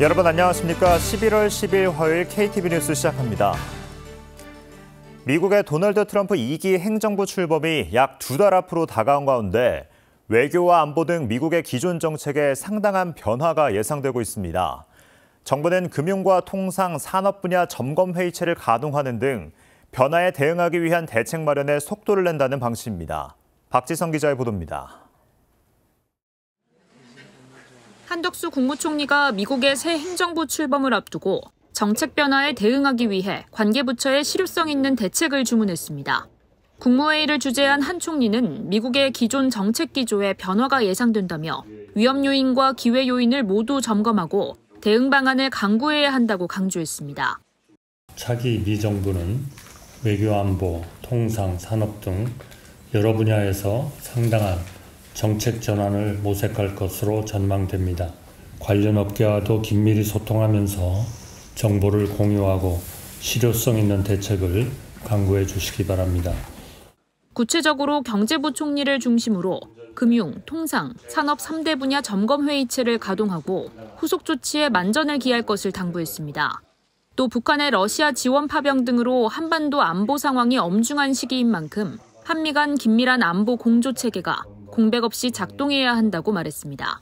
여러분 안녕하십니까? 11월 10일 화요일 KTV 뉴스 시작합니다. 미국의 도널드 트럼프 2기 행정부 출범이 약 두 달 앞으로 다가온 가운데 외교와 안보 등 미국의 기존 정책에 상당한 변화가 예상되고 있습니다. 정부는 금융과 통상, 산업 분야 점검 회의체를 가동하는 등 변화에 대응하기 위한 대책 마련에 속도를 낸다는 방침입니다. 박지성 기자의 보도입니다. 한덕수 국무총리가 미국의 새 행정부 출범을 앞두고 정책 변화에 대응하기 위해 관계부처에 실효성 있는 대책을 주문했습니다. 국무회의를 주재한 한 총리는 미국의 기존 정책 기조에 변화가 예상된다며 위험 요인과 기회 요인을 모두 점검하고 대응 방안을 강구해야 한다고 강조했습니다. 차기 미 정부는 외교 안보, 통상, 산업 등 여러 분야에서 상당한 정책 전환을 모색할 것으로 전망됩니다. 관련 업계와도 긴밀히 소통하면서 정보를 공유하고 실효성 있는 대책을 강구해 주시기 바랍니다. 구체적으로 경제부총리를 중심으로 금융, 통상, 산업 3대 분야 점검 회의체를 가동하고 후속 조치에 만전을 기할 것을 당부했습니다. 또 북한의 러시아 지원 파병 등으로 한반도 안보 상황이 엄중한 시기인 만큼 한미 간 긴밀한 안보 공조 체계가 공백 없이 작동해야 한다고 말했습니다.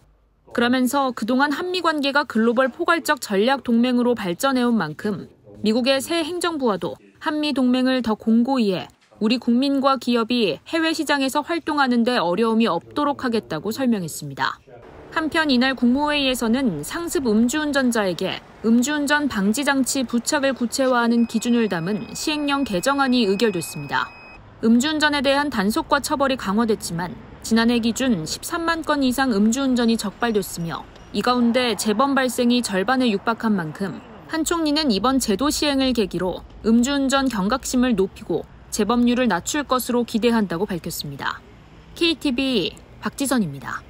그러면서 그동안 한미 관계가 글로벌 포괄적 전략 동맹으로 발전해온 만큼 미국의 새 행정부와도 한미 동맹을 더 공고히 해 우리 국민과 기업이 해외 시장에서 활동하는데 어려움이 없도록 하겠다고 설명했습니다. 한편 이날 국무회의에서는 상습 음주운전자에게 음주운전 방지장치 부착을 구체화하는 기준을 담은 시행령 개정안이 의결됐습니다. 음주운전에 대한 단속과 처벌이 강화됐지만 지난해 기준 13만 건 이상 음주운전이 적발됐으며 이 가운데 재범 발생이 절반에 육박한 만큼 한 총리는 이번 제도 시행을 계기로 음주운전 경각심을 높이고 재범률을 낮출 것으로 기대한다고 밝혔습니다. KTV 박지선입니다.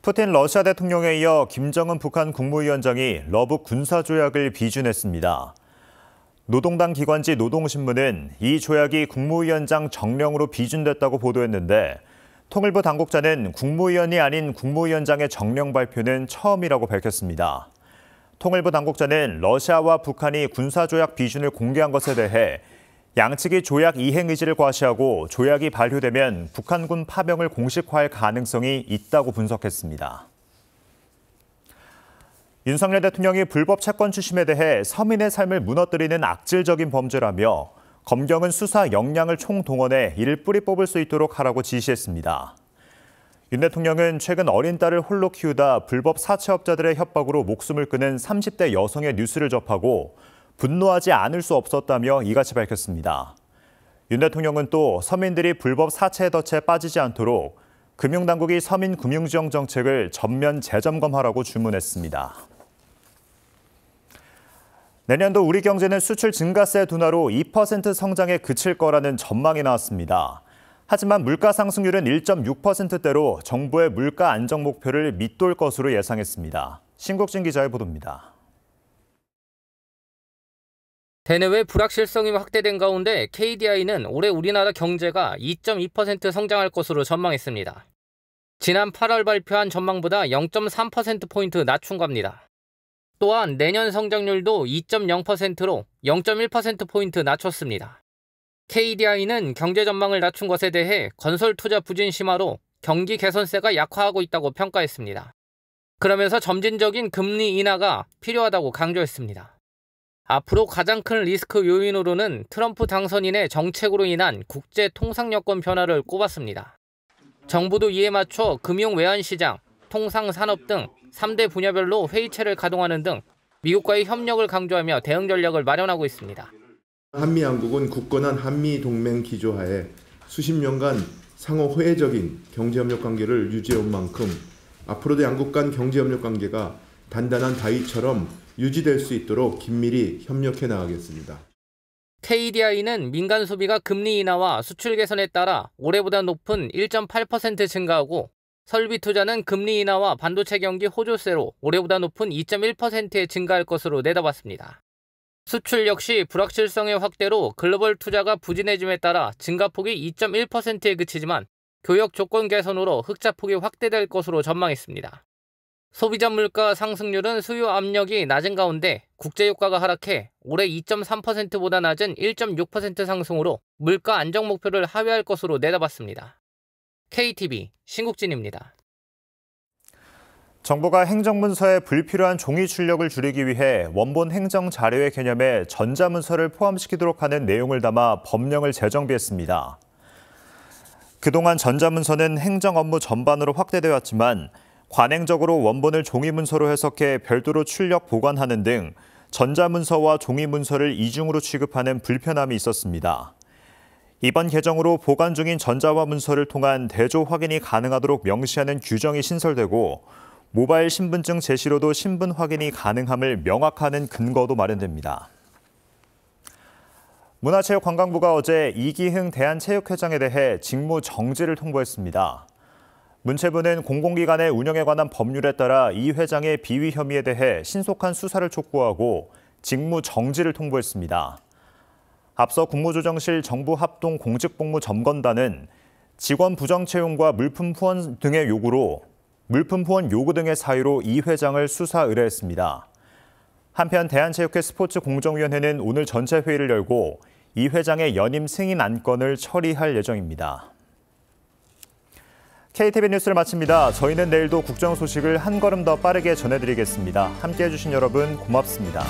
푸틴 러시아 대통령에 이어 김정은 북한 국무위원장이 러브 군사조약을 비준했습니다. 노동당 기관지 노동신문은 이 조약이 국무위원장 정령으로 비준됐다고 보도했는데 통일부 당국자는 국무위원이 아닌 국무위원장의 정령 발표는 처음이라고 밝혔습니다. 통일부 당국자는 러시아와 북한이 군사조약 비준을 공개한 것에 대해 양측이 조약 이행 의지를 과시하고 조약이 발효되면 북한군 파병을 공식화할 가능성이 있다고 분석했습니다. 윤석열 대통령이 불법 채권 추심에 대해 서민의 삶을 무너뜨리는 악질적인 범죄라며 검경은 수사 역량을 총동원해 이를 뿌리 뽑을 수 있도록 하라고 지시했습니다. 윤 대통령은 최근 어린 딸을 홀로 키우다 불법 사채업자들의 협박으로 목숨을 끊은 30대 여성의 뉴스를 접하고 분노하지 않을 수 없었다며 이같이 밝혔습니다. 윤 대통령은 또 서민들이 불법 사채 에 덫에 빠지지 않도록 금융당국이 서민 금융지원 정책을 전면 재점검하라고 주문했습니다. 내년도 우리 경제는 수출 증가세 둔화로 2% 성장에 그칠 거라는 전망이 나왔습니다. 하지만 물가 상승률은 1.6%대로 정부의 물가 안정 목표를 밑돌 것으로 예상했습니다. 신국진 기자의 보도입니다. 대내외 불확실성이 확대된 가운데 KDI는 올해 우리나라 경제가 2.2% 성장할 것으로 전망했습니다. 지난 8월 발표한 전망보다 0.3%포인트 낮춘 겁니다. 또한 내년 성장률도 2.0%로 0.1%포인트 낮췄습니다. KDI는 경제 전망을 낮춘 것에 대해 건설 투자 부진 심화로 경기 개선세가 약화하고 있다고 평가했습니다. 그러면서 점진적인 금리 인하가 필요하다고 강조했습니다. 앞으로 가장 큰 리스크 요인으로는 트럼프 당선인의 정책으로 인한 국제 통상 여건 변화를 꼽았습니다. 정부도 이에 맞춰 금융 외환 시장, 통상 산업 등 3대 분야별로 회의체를 가동하는 등 미국과의 협력을 강조하며 대응 전략을 마련하고 있습니다. 한미 양국은 굳건한 한미 동맹 기조하에 수십 년간 상호 호혜적인 경제협력 관계를 유지해온 만큼 앞으로도 양국 간 경제협력 관계가 단단한 바위처럼 유지될 수 있도록 긴밀히 협력해 나가겠습니다. KDI는 민간 소비가 금리 인하와 수출 개선에 따라 올해보다 높은 1.8% 증가하고 설비 투자는 금리 인하와 반도체 경기 호조세로 올해보다 높은 2.1%에 증가할 것으로 내다봤습니다. 수출 역시 불확실성의 확대로 글로벌 투자가 부진해짐에 따라 증가폭이 2.1%에 그치지만 교역 조건 개선으로 흑자폭이 확대될 것으로 전망했습니다. 소비자 물가 상승률은 수요 압력이 낮은 가운데 국제효과가 하락해 올해 2.3%보다 낮은 1.6% 상승으로 물가 안정 목표를 하회할 것으로 내다봤습니다. KTV 신국진입니다. 정부가 행정문서에 불필요한 종이 출력을 줄이기 위해 원본 행정 자료의 개념에 전자문서를 포함시키도록 하는 내용을 담아 법령을 재정비했습니다. 그동안 전자문서는 행정 업무 전반으로 확대되어 지만 관행적으로 원본을 종이문서로 해석해 별도로 출력 보관하는 등 전자문서와 종이문서를 이중으로 취급하는 불편함이 있었습니다. 이번 개정으로 보관 중인 전자화 문서를 통한 대조 확인이 가능하도록 명시하는 규정이 신설되고 모바일 신분증 제시로도 신분 확인이 가능함을 명확하는 근거도 마련됩니다. 문화체육관광부가 어제 이기흥 대한체육회장에 대해 직무 정지를 통보했습니다. 문체부는 공공기관의 운영에 관한 법률에 따라 이 회장의 비위 혐의에 대해 신속한 수사를 촉구하고 직무 정지를 통보했습니다. 앞서 국무조정실 정부합동 공직복무 점검단은 직원 부정 채용과 물품 후원 등의 요구로 물품 후원 요구 등의 사유로 이 회장을 수사 의뢰했습니다. 한편 대한체육회 스포츠공정위원회는 오늘 전체 회의를 열고 이 회장의 연임 승인 안건을 처리할 예정입니다. KTV 뉴스를 마칩니다. 저희는 내일도 국정 소식을 한 걸음 더 빠르게 전해드리겠습니다. 함께해 주신 여러분 고맙습니다.